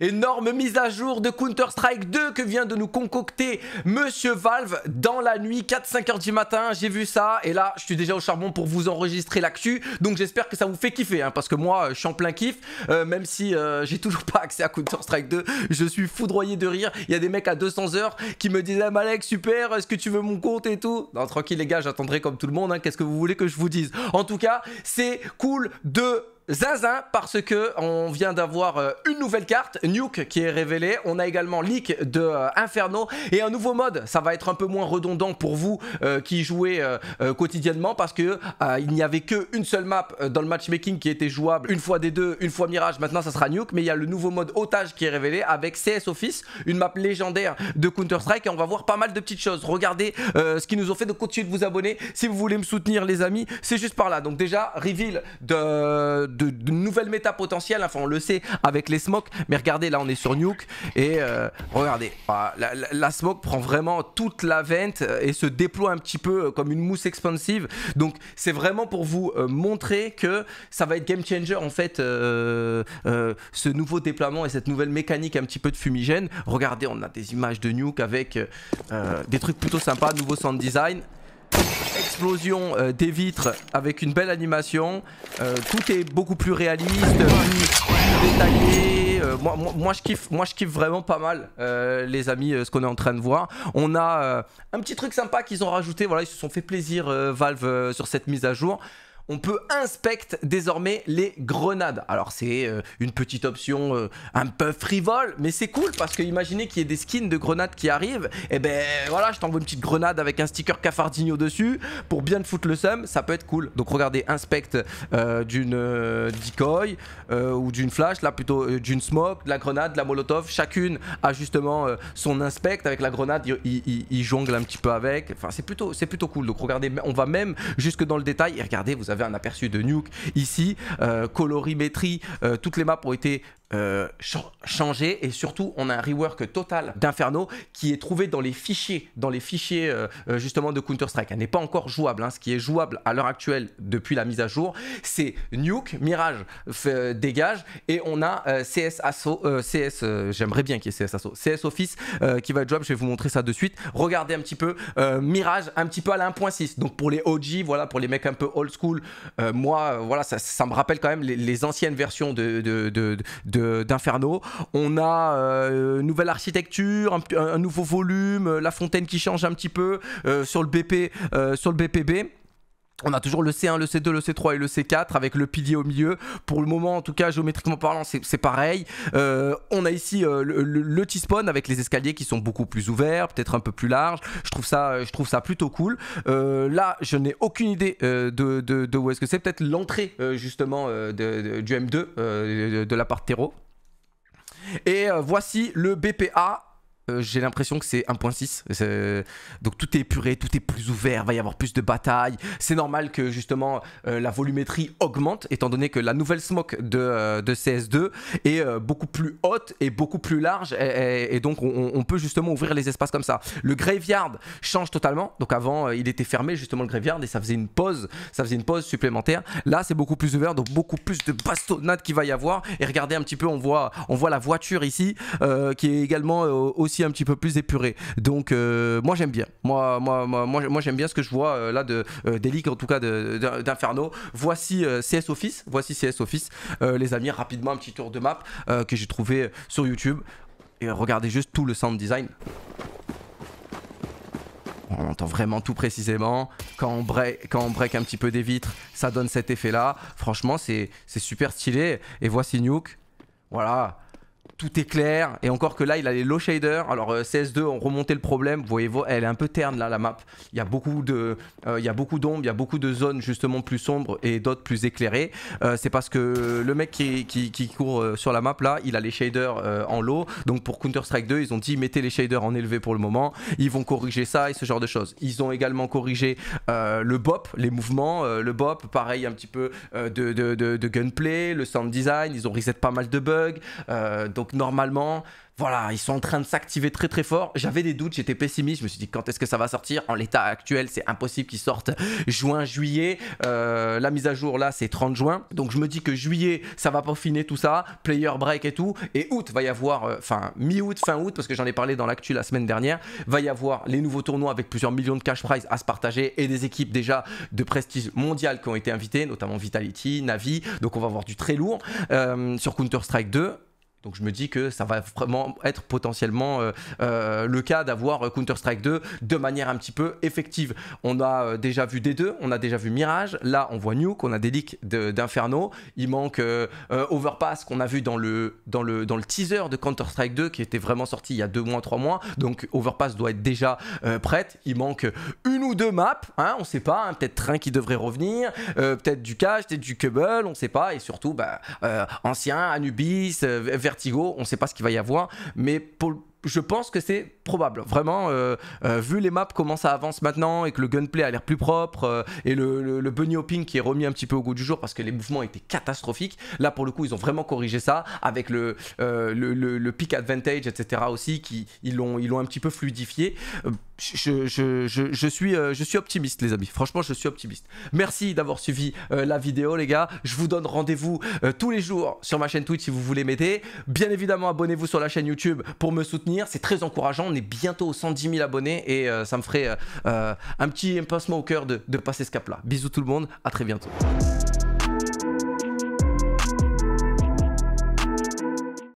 Énorme mise à jour de Counter-Strike 2 que vient de nous concocter Monsieur Valve dans la nuit 4-5 heures du matin. J'ai vu ça et là, je suis déjà au charbon pour vous enregistrer l'actu. Donc j'espère que ça vous fait kiffer hein, parce que moi, je suis en plein kiff. Euh, même si euh, j'ai toujours pas accès à Counter-Strike 2, je suis foudroyé de rire. Il y a des mecs à 200 heures qui me disent eh, Malek, super, est-ce que tu veux mon compte et tout Non, tranquille les gars, j'attendrai comme tout le monde. Hein. Qu'est-ce que vous voulez que je vous dise En tout cas, c'est cool de Zinzin parce que on vient d'avoir euh, une nouvelle carte, Nuke, qui est révélée. On a également leak de euh, Inferno et un nouveau mode. Ça va être un peu moins redondant pour vous euh, qui jouez quotidiennement parce que il n'y avait qu'une seule map dans le matchmaking qui était jouable. Une fois des deux, une fois Mirage. Maintenant, ça sera Nuke, mais il y a le nouveau mode otage qui est révélé avec CS Office, une map légendaire de Counter Strike et on va voir pas mal de petites choses. Regardez ce qu'ils nous ont fait donc continuer de vous abonner si vous voulez me soutenir, les amis. C'est juste par là. Donc déjà reveal de de, nouvelles méta potentielles. Hein, enfin, on le sait avec les smokes. Mais regardez, là, on est sur Nuke. Et euh, regardez, ah, la, smoke prend vraiment toute la vente euh, et se déploie un petit peu euh, comme une mousse expansive. Donc, c'est vraiment pour vous montrer que ça va être game changer en fait. ce nouveau déploiement et cette nouvelle mécanique un petit peu de fumigène. Regardez, on a des images de Nuke avec des trucs plutôt sympas, nouveau sound design explosion euh, des vitres avec une belle animation. Euh, tout est beaucoup plus réaliste, plus, détaillé. Euh, moi, moi, je kiffe, moi, je kiffe vraiment pas mal, les amis, ce qu'on est en train de voir. On a un petit truc sympa qu'ils ont rajouté. Voilà, ils se sont fait plaisir, Valve, sur cette mise à jour on peut inspecte désormais les grenades. Alors c'est euh, une petite option euh, un peu frivole, mais c'est cool parce que imaginez qu'il y ait des skins de grenades qui arrivent, et eh ben voilà, je t'envoie une petite grenade avec un sticker cafardinho dessus pour bien te foutre le seum, ça peut être cool. Donc regardez, inspect euh, d'une decoy ou d'une flash, là plutôt d'une smoke, de la grenade, de la molotov, chacune a justement son inspect avec la grenade, il, jongle un petit peu avec, enfin c'est plutôt, plutôt cool. Donc regardez, on va même jusque dans le détail, et regardez, vous avez un aperçu de Nuke. Ici, euh, colorimétrie, euh, toutes les maps ont été euh, changer changé et surtout on a un rework total d'Inferno qui est trouvé dans les fichiers, dans les fichiers euh, euh, justement de Counter-Strike. Elle n'est pas encore jouable, hein. ce qui est jouable à l'heure actuelle depuis la mise à jour, c'est Nuke, Mirage dégage et on a CS CS, j'aimerais bien qu'il y ait CS CS Office qui va être jouable, je vais vous montrer ça de suite. Regardez un petit peu Mirage, un petit peu à la 1.6, donc pour les OG, voilà, pour les mecs un peu old school, moi, voilà, ça, me rappelle quand même les, anciennes versions de, de d'Inferno. On a une euh, nouvelle architecture, un, un, nouveau volume, euh, la fontaine qui change un petit peu euh, sur le BP, sur le BPB. On a toujours le C1, le C2, le C3 et le C4 avec le pilier au milieu. Pour le moment, en tout cas, géométriquement parlant, c'est pareil. Euh, on a ici euh, le, T-spawn avec les escaliers qui sont beaucoup plus ouverts, peut-être un peu plus larges. Je trouve ça, je trouve ça plutôt cool. Euh, là, je n'ai aucune idée de, où est-ce que c'est. Peut-être l'entrée justement de, du M2 de la part terreau. Et voici le BPA euh, j'ai l'impression que c'est 1.6. Donc tout est épuré, tout est plus ouvert, va y avoir plus de batailles. C'est normal que justement euh, la volumétrie augmente, étant donné que la nouvelle smoke de, euh, CS2 est beaucoup plus haute et beaucoup plus large. Et, donc on, peut justement ouvrir les espaces comme ça. Le graveyard change totalement. Donc avant, il était fermé justement le graveyard et ça faisait une pause. Ça faisait une pause supplémentaire. Là, c'est beaucoup plus ouvert, donc beaucoup plus de bastonnades qu'il va y avoir. Et regardez un petit peu, on voit, on voit la voiture ici qui est également aussi un petit peu plus épuré. Donc euh, moi j'aime bien. Moi, moi, moi, moi j'aime bien ce que je vois euh, là de euh, en tout cas d'Inferno. Voici euh, CS Office. Voici CS Office. les amis, rapidement un petit tour de map que j'ai trouvé sur YouTube. Et regardez juste tout le sound design. On entend vraiment tout précisément. Quand on, break, quand on break un petit peu des vitres, ça donne cet effet-là. Franchement, c'est super stylé. Et voici Nuke. Voilà tout est clair. Et encore que là, il a les low shaders. Alors euh, CS2 ont remonté le problème. Vous voyez, elle est un peu terne là, la map. Il y a beaucoup de, euh, il y a beaucoup d'ombres, il y a beaucoup de zones justement plus sombres et d'autres plus éclairées. Euh, c'est parce que le mec qui, court sur la map là, il a les shaders en low. Donc pour Counter Strike 2, ils ont dit mettez les shaders en élevé pour le moment. Ils vont corriger ça et ce genre de choses. Ils ont également corrigé le bop, les mouvements, le bop, pareil un petit peu de, de, gunplay, le sound design. Ils ont reset pas mal de bugs. donc donc normalement, voilà, ils sont en train de s'activer très très fort. J'avais des doutes, j'étais pessimiste. Je me suis dit quand est-ce que ça va sortir En l'état actuel, c'est impossible qu'ils sortent juin, juillet. Euh, la mise à jour là, c'est 30 juin. Donc je me dis que juillet, ça va peaufiner tout ça, player break et tout. Et août, va y avoir, euh, enfin mi-août, fin août, parce que j'en ai parlé dans l'actu la semaine dernière, va y avoir les nouveaux tournois avec plusieurs millions de cash prize à se partager et des équipes déjà de prestige mondial qui ont été invitées, notamment Vitality, Navi. Donc on va avoir du très lourd euh, sur Counter Strike 2. Donc je me dis que ça va vraiment être potentiellement euh, euh, le cas d'avoir euh, Counter-Strike 2 de manière un petit peu effective. On a déjà vu D2, on a déjà vu Mirage, là on voit Nuke, on a des leaks d'Inferno, il manque Overpass qu'on a vu dans le, dans le, dans le teaser de Counter-Strike 2 qui était vraiment sorti il y a 2 mois, 3 mois, donc Overpass doit être déjà prête, il manque une ou deux maps, On hein, on sait pas, hein. peut-être Train qui devrait revenir, peut-être du Cache, peut-être du Cubble, on sait pas, et surtout bah, Ancien, Anubis, Vertigo, on ne sait pas ce qu'il va y avoir, mais pour, je pense que c'est probable. Vraiment, euh, euh, vu les maps, comment ça avance maintenant et que le gunplay a l'air plus propre euh, et le, bunny hopping qui est remis un petit peu au goût du jour parce que les mouvements étaient catastrophiques. Là, pour le coup, ils ont vraiment corrigé ça avec le, le, pick advantage, etc. aussi, qui ils l'ont, un petit peu fluidifié. suis, je suis optimiste, les amis. Franchement, je suis optimiste. Merci d'avoir suivi la vidéo, les gars. Je vous donne rendez-vous tous les jours sur ma chaîne Twitch si vous voulez m'aider. Bien évidemment, abonnez-vous sur la chaîne YouTube pour me soutenir c'est très encourageant. On est bientôt aux 110 000 abonnés et euh, ça me ferait euh, euh, un petit pincement au cœur de, de passer ce cap-là. Bisous tout le monde, à très bientôt.